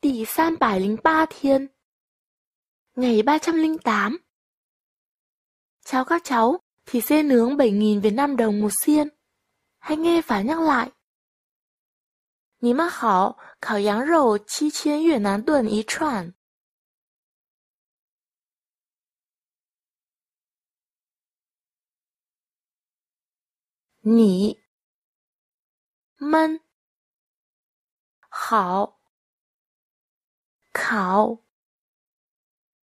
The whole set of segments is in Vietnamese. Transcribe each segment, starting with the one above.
第三百零八天 Ngày 308 Chào các cháu, thì dê nướng bảy nghìn Việt Nam đồng một xiên. Hãy nghe và nhắc lại. 你们好，烤羊肉七千越南盾一串。你们好。烤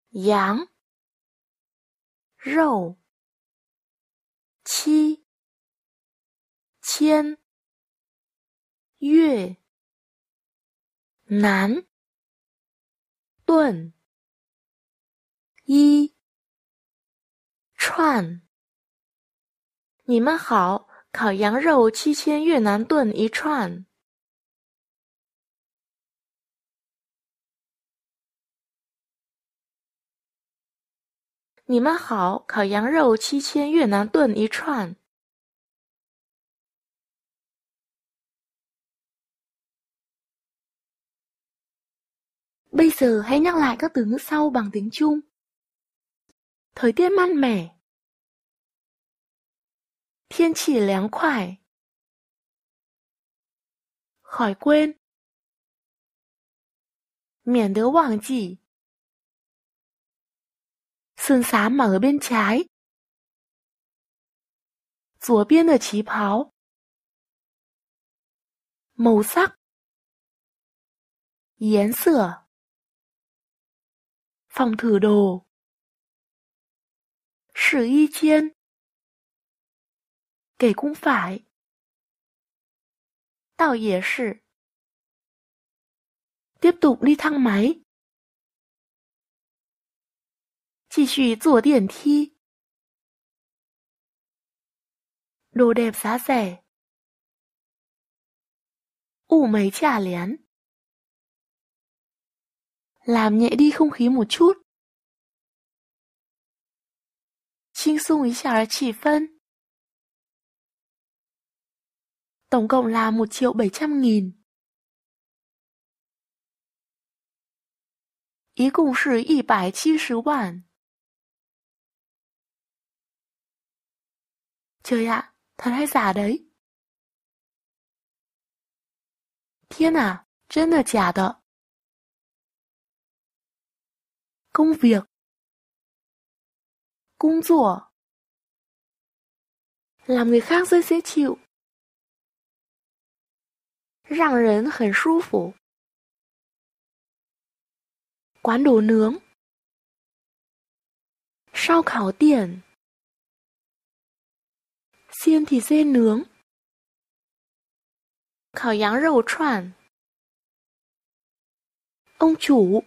羊肉七千越南炖一串，你们好，烤羊肉七千越南炖一串。你们好，烤羊肉七千越南盾一串。Bây giờ hãy nhắc lại các từ ngữ sau bằng tiếng Trung. Thời tiết mát mẻ. Thiên chỉ láng khoải. Khỏi quên. Miễn đỡ quảng bên màu sắc, yến sửa, phòng thử đồ, 试衣间，kể cũng phải，倒也是。Tiếp tục đi thang máy. 继续坐电梯 đồ đẹp giá rẻ u mấy trả lén làm nhẹ đi không khí một chút Chinh sung ý chả chỉ phân Tổng cộng là 1 triệu 700 nghìn Ý cùng sử 170 bản 秋亚，他来咋的？天哪，真的假的？工作，工作，让别人舒服，让人很舒服。管炉，炉，烧烤店。Xiên thì dê nướng. Khảo giáng rầu choản. Ông chủ.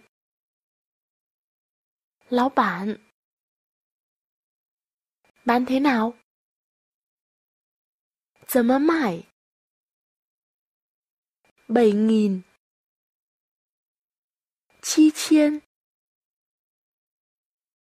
Lão bản. Bán thế nào? Giờ mà mải. Bảy nghìn. Chi chiên.